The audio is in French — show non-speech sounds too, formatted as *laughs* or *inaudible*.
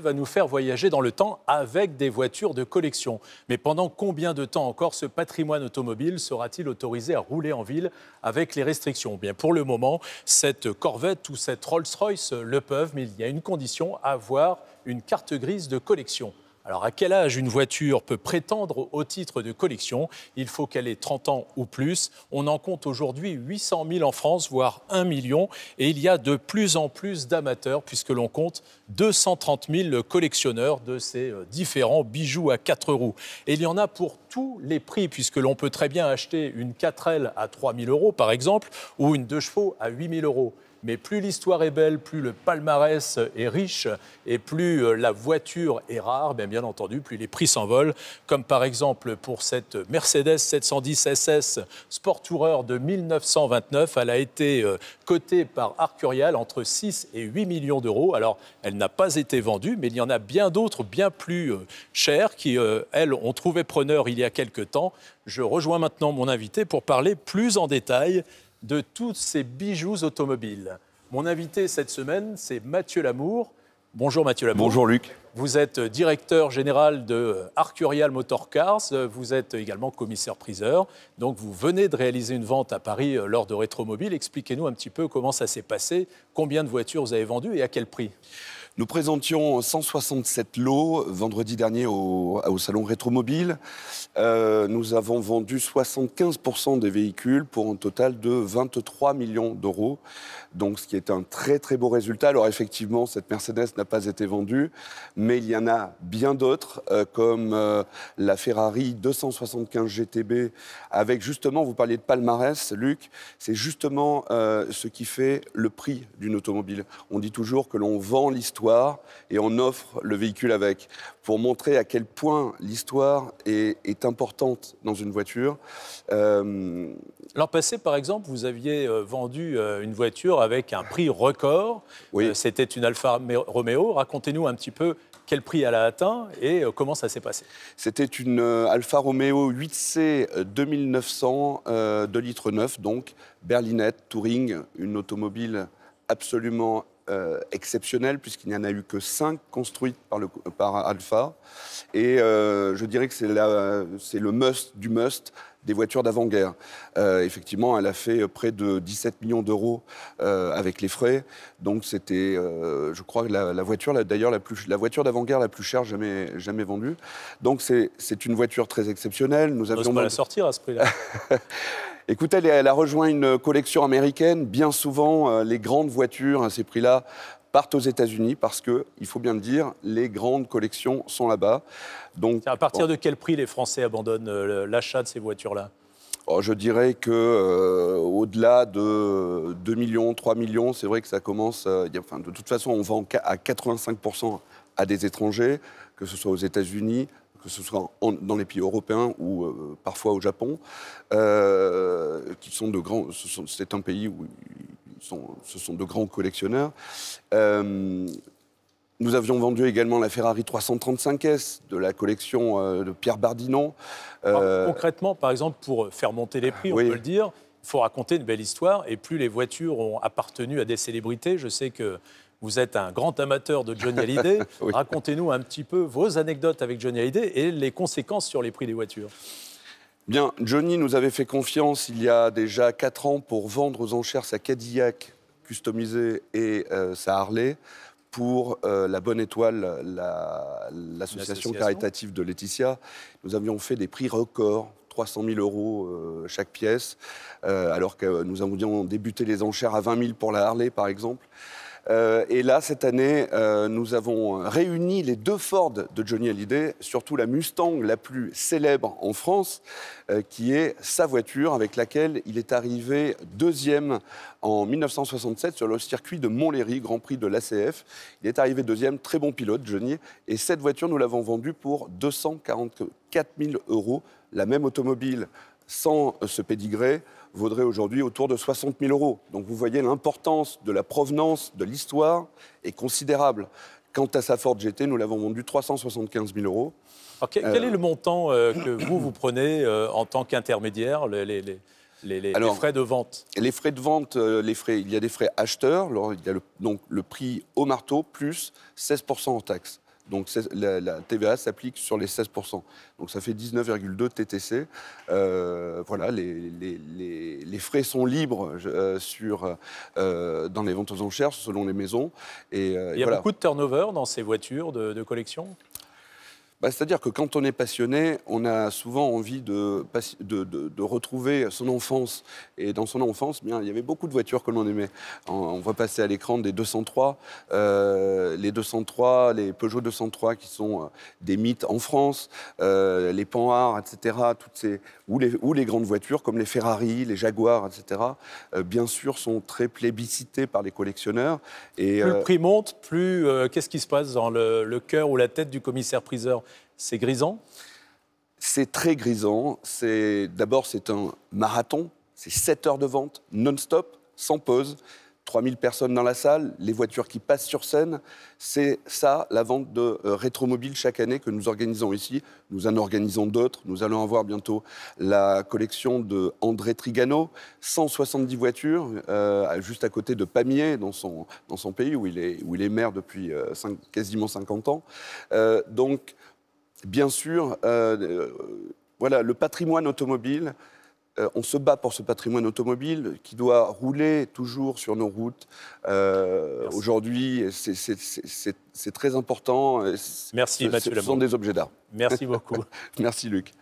va nous faire voyager dans le temps avec des voitures de collection. Mais pendant combien de temps encore ce patrimoine automobile sera-t-il autorisé à rouler en ville avec les restrictions Bien, Pour le moment, cette Corvette ou cette Rolls-Royce le peuvent, mais il y a une condition, avoir une carte grise de collection. Alors, à quel âge une voiture peut prétendre au titre de collection Il faut qu'elle ait 30 ans ou plus. On en compte aujourd'hui 800 000 en France, voire 1 million. Et il y a de plus en plus d'amateurs, puisque l'on compte 230 000 collectionneurs de ces euh, différents bijoux à 4 roues. Et il y en a pour tous les prix, puisque l'on peut très bien acheter une 4L à 3 000 euros, par exemple, ou une 2 chevaux à 8 000 euros. Mais plus l'histoire est belle, plus le palmarès est riche et plus euh, la voiture est rare, bien, bien entendu, plus les prix s'envolent. Comme par exemple pour cette Mercedes 710 SS Sport Tourer de 1929. Elle a été euh, cotée par Arcurial entre 6 et 8 millions d'euros. Alors, elle n'a pas été vendue, mais il y en a bien d'autres, bien plus euh, chères, qui, elles, ont trouvé preneur il y a quelque temps. Je rejoins maintenant mon invité pour parler plus en détail de tous ces bijoux automobiles. Mon invité cette semaine, c'est Mathieu Lamour. Bonjour Mathieu Lamour. Bonjour Luc. Vous êtes directeur général de Arcurial Motor Cars, vous êtes également commissaire-priseur. Donc vous venez de réaliser une vente à Paris euh, lors de Rétromobile. Expliquez-nous un petit peu comment ça s'est passé, combien de voitures vous avez vendues et à quel prix nous présentions 167 lots vendredi dernier au, salon Rétromobile. Euh, nous avons vendu 75% des véhicules pour un total de 23 millions d'euros. Donc, ce qui est un très très beau résultat. Alors, effectivement, cette Mercedes n'a pas été vendue, mais il y en a bien d'autres, euh, comme euh, la Ferrari 275 GTB, avec justement, vous parliez de palmarès, Luc, c'est justement ce qui fait le prix d'une automobile. On dit toujours que l'on vend l'histoire et on offre le véhicule avec, pour montrer à quel point l'histoire est, importante dans une voiture. Euh, L'an passé, par exemple, vous aviez euh, vendu euh, une voiture avec un prix record. Oui. C'était une Alfa Romeo. Racontez-nous un petit peu quel prix elle a atteint et comment ça s'est passé C'était une Alfa Romeo 8C 2900, euh, 2 litres 9, donc berlinette, touring, une automobile absolument euh, exceptionnel puisqu'il n'y en a eu que cinq construites par, Alpha. Et euh, je dirais que c'est le must du must des voitures d'avant-guerre. Euh, effectivement, elle a fait euh, près de 17 millions d'euros euh, avec les frais. Donc c'était, je crois, la, voiture, d'ailleurs, la, la voiture d'avant-guerre la plus chère jamais, jamais vendue. Donc c'est une voiture très exceptionnelle. Nous avons On pas la sortir à ce prix-là. *laughs* Écoutez, elle, a rejoint une collection américaine. Bien souvent, les grandes voitures à hein, ces prix-là partent aux États-Unis parce que, il faut bien le dire, les grandes collections sont là-bas. Donc, à partir de quel prix les Français abandonnent euh, l'achat de ces voitures-là oh, je dirais que euh, au-delà de 2 millions, 3 millions, c'est vrai que ça commence. Euh, enfin, de toute façon, on vend à 85% à des étrangers, que ce soit aux États-Unis, que ce soit dans les pays européens ou parfois au Japon, qui sont de grands. C'est un pays où ce sont de grands collectionneurs. Euh, nous avions vendu également la Ferrari 335S de la collection euh, de Pierre Bardinon. Euh, ah, concrètement, par exemple, pour faire monter les prix, on peut le dire, il faut raconter une belle histoire. Et plus les voitures ont appartenu à des célébrités, je sais que vous êtes un grand amateur de Johnny Hallyday. *laughs* Racontez-nous un petit peu vos anecdotes avec Johnny Hallyday et les conséquences sur les prix des voitures. Bien, Johnny nous avait fait confiance il y a déjà 4 ans pour vendre aux enchères sa Cadillac customisée et euh, sa Harley pour euh, la Bonne Étoile, l'association caritative de Laetitia. Nous avions fait des prix records 300 000 euros euh, chaque pièce, alors que nous avions débuté les enchères à 20 000 pour la Harley, par exemple. Euh, et là, cette année, euh, nous avons réuni les deux Ford de Johnny Hallyday, surtout la Mustang la plus célèbre en France, euh, qui est sa voiture avec laquelle il est arrivé deuxième en 1967 sur le circuit de Montlhéry, Grand Prix de l'ACF. Il est arrivé deuxième, très bon pilote, Johnny. Et cette voiture, nous l'avons vendue pour 244 000 euros, la même automobile sans euh, ce pédigré, vaudrait aujourd'hui autour de 60 000 euros. Donc vous voyez l'importance de la provenance, de l'histoire, est considérable. Quant à sa Ford GT, nous l'avons vendue 375 000 euros. quel, euh, est le montant euh, que vous, vous prenez en tant qu'intermédiaire les, frais de vente Les frais de vente, les frais, il y a des frais acheteurs, il y a donc le prix au marteau, plus 16% en taxes. Donc la, TVA s'applique sur les 16%. Donc ça fait 19,2 TTC. Euh, voilà, les, frais sont libres euh, euh, dans les ventes aux enchères selon les maisons. Et, Il y a beaucoup de turnover dans ces voitures de collection bah, c'est-à-dire que quand on est passionné, on a souvent envie de, retrouver son enfance. Et dans son enfance, bien, il y avait beaucoup de voitures que l'on aimait. On, voit passer à l'écran des 203, euh, les 203, les Peugeot 203 qui sont euh, des mythes en France, euh, les Panhard, etc. Toutes ces, ou, les, grandes voitures comme les Ferrari, les Jaguars, etc. bien sûr, sont très plébiscitées par les collectionneurs. plus le prix monte, plus qu'est-ce qui se passe dans le cœur ou la tête du commissaire-priseur c'est grisant C'est très grisant. C'est, d'abord, c'est un marathon. C'est 7 heures de vente, non-stop, sans pause. 3000 personnes dans la salle, les voitures qui passent sur scène. C'est ça, la vente de euh, rétromobile rétromobiles chaque année que nous organisons ici. Nous en organisons d'autres. Nous allons avoir bientôt la collection de André Trigano, 170 voitures, euh, juste à côté de Pamiers, dans son, dans son pays, où il, est, où il est maire depuis euh, quasiment 50 ans. donc, bien sûr, euh, euh, voilà, le patrimoine automobile, euh, on se bat pour ce patrimoine automobile qui doit rouler toujours sur nos routes. Aujourd'hui, c'est très important. Merci, ce, Mathieu Ce sont des objets d'art. Merci beaucoup. *laughs* Merci, Luc.